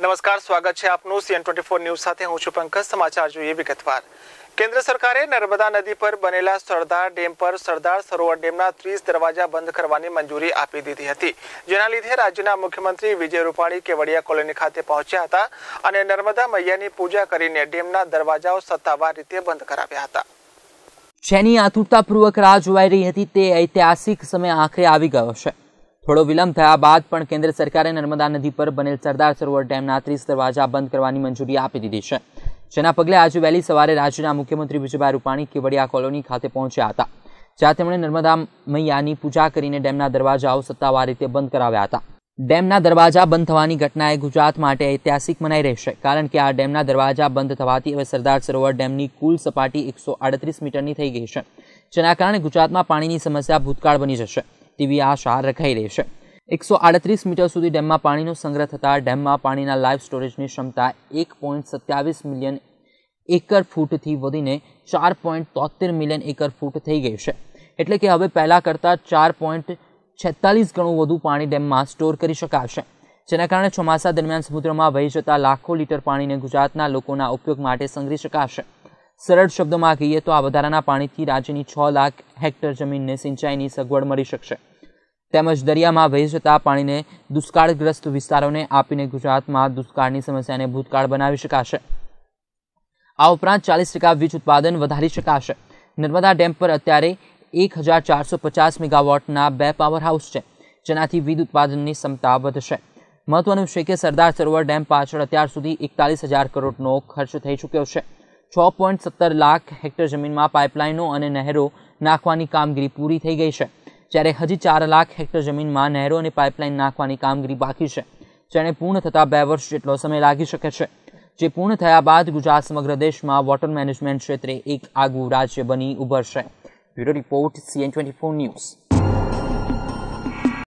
નમસ્કાર સ્વાગત છે આપનું સીએન ટ્વેન્ટી ફોર ન્યૂઝ સાથે હું છું પંકજ સમાચાર જોઈએ વિગતવાર કેન્દ્ર સરકારે નર્મદા નદી પર બનેલા સરદાર ડેમ પર સરદાર સરોવર ડેમના ત્રીસ દરવાજા બંધ કરવાની મંજૂરી આપી દીધી હતી જેના લીધે રાજ્યના મુખ્યમંત્રી વિજય રૂપાણી કેવડિયા કોલોની ખાતે પહોંચ્યા હતા અને નર્મદા મૈયાની પૂજા કરીને ડેમના દરવાજાઓ સત્તાવાર રીતે બંધ કરાવ્યા હતા જેની આતુરતાપૂર્વક રાહ જોવાઈ રહી હતી તે ઐતિહાસિક સમય આખરે આવી ગયો છે થોડો વિલંબ થયા બાદ પણ કેન્દ્ર સરકારે નર્મદા નદી પર બનેલ સરદાર સરોવર ડેમના ત્રીસ દરવાજા બંધ કરવાની મંજૂરી આપી દીધી છે જેના પગલે આજે વહેલી સવારે રાજ્યના મુખ્યમંત્રી વિજયભાઈ રૂપાણી કેવડિયા કોલોની ખાતે પહોંચ્યા હતા જ્યાં તેમણે નર્મદા મૈયાની પૂજા કરીને ડેમના દરવાજાઓ સત્તાવાર રીતે બંધ કરાવ્યા હતા ડેમના દરવાજા બંધ થવાની ઘટના એ ગુજરાત માટે ઐતિહાસિક મનાઈ રહેશે કારણ કે આ ડેમના દરવાજા બંધ થવાથી હવે સરદાર સરોવર ડેમની કુલ સપાટી એકસો મીટરની થઈ ગઈ છે જેના કારણે ગુજરાતમાં પાણીની સમસ્યા ભૂતકાળ બની જશે તેવી આશા રખાઈ રહી છે એકસો આડત્રીસ મીટર સુધી ડેમમાં પાણીનો સંગ્રહ થતાં ડેમમાં પાણીના લાઈવ સ્ટોરેજની ક્ષમતા એક પોઈન્ટ સત્યાવીસ મિલિયન એકર ફૂટથી વધીને ચાર પોઈન્ટ તોતેર મિલિયન એકર ફૂટ થઈ ગઈ છે એટલે કે હવે પહેલાં કરતાં ચાર પોઈન્ટ છેતાલીસ ગણું વધુ પાણી ડેમમાં સ્ટોર કરી શકાશે જેના કારણે ચોમાસા દરમિયાન સમુદ્રમાં વહી જતા લાખો લીટર પાણીને ગુજરાતના લોકોના ઉપયોગ માટે સંગ્રહી શકાશે સરળ શબ્દોમાં કહીએ તો આ વધારાના પાણીથી રાજ્યની છ લાખ હેક્ટર જમીનને સિંચાઈની સગવડ મળી શકશે તેમજ દરિયામાં વહી જતા પાણીને દુષ્કાળગ્રસ્ત વિસ્તારોને આપીને ગુજરાતમાં દુષ્કાળની સમસ્યાને ભૂતકાળ બનાવી શકાશે આ ઉપરાંત ચાલીસ ટકા વીજ ઉત્પાદન વધારી શકાશે નર્મદા ડેમ પર અત્યારે એક હજાર ચારસો પચાસ મેગાવોટના બે પાવર હાઉસ છે જેનાથી વીજ ઉત્પાદનની ક્ષમતા વધશે મહત્વનું છે કે સરદાર સરોવર ડેમ પાછળ અત્યાર સુધી એકતાલીસ હજાર કરોડનો ખર્ચ થઈ ચૂક્યો છે છ પોઈન્ટ સત્તર લાખ હેક્ટર જમીનમાં પાઇપલાઇનો અને નહેરો નાખવાની કામગીરી પૂરી થઈ ગઈ છે જ્યારે હજી ચાર લાખ હેક્ટર જમીનમાં નહેરો અને પાઇપલાઇન નાખવાની કામગીરી બાકી છે જેને પૂર્ણ થતાં બે વર્ષ જેટલો સમય લાગી શકે છે જે પૂર્ણ થયા બાદ ગુજરાત સમગ્ર દેશમાં વોટર મેનેજમેન્ટ ક્ષેત્રે એક આગવું રાજ્ય બની ઉભરશે bureau report CN twenty four news